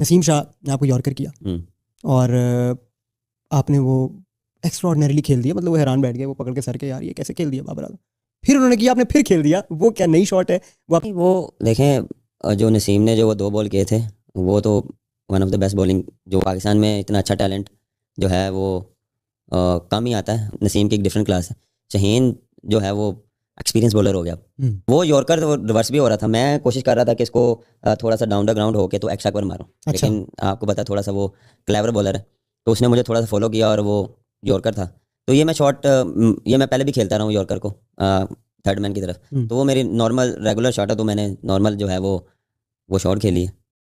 नसीम शाह ने आपको यॉर्कर किया हम्म। और आपने वो एक्स्ट्रॉडनरीली खेल दिया मतलब वो हैरान बैठ गया वो पकड़ के सर के यार ये कैसे खेल दिया बाबर आजम फिर उन्होंने किया आपने फिर खेल दिया वो क्या नई शॉट है वो आप... वो देखें जो नसीम ने जो वो दो बॉल किए थे वो तो one of the best bowling जो पाकिस्तान में इतना अच्छा टैलेंट जो है वो आ, कम ही आता है नसीम की एक डिफरेंट क्लास है शहीन जो है वो एक्सपीरियंस बॉलर हो गया हम्म। वो यॉर्कर रिवर्स तो भी हो रहा था मैं कोशिश कर रहा था कि इसको थोड़ा सा डाउन द ग्राउंड होकर तो एक्स्ट्रा पर मारूँ अच्छा। लेकिन आपको पता थोड़ा सा वो क्लेवर बॉलर है तो उसने मुझे थोड़ा सा फॉलो किया और वो यॉर्कर था तो ये मैं शॉट ये मैं पहले भी खेलता रहा हूँ यॉर्कर को थर्ड मैन की तरफ हम्म। तो वो मेरी नॉर्मल रेगुलर शॉट है तो मैंने नॉर्मल जो है वो वो शॉट खेली है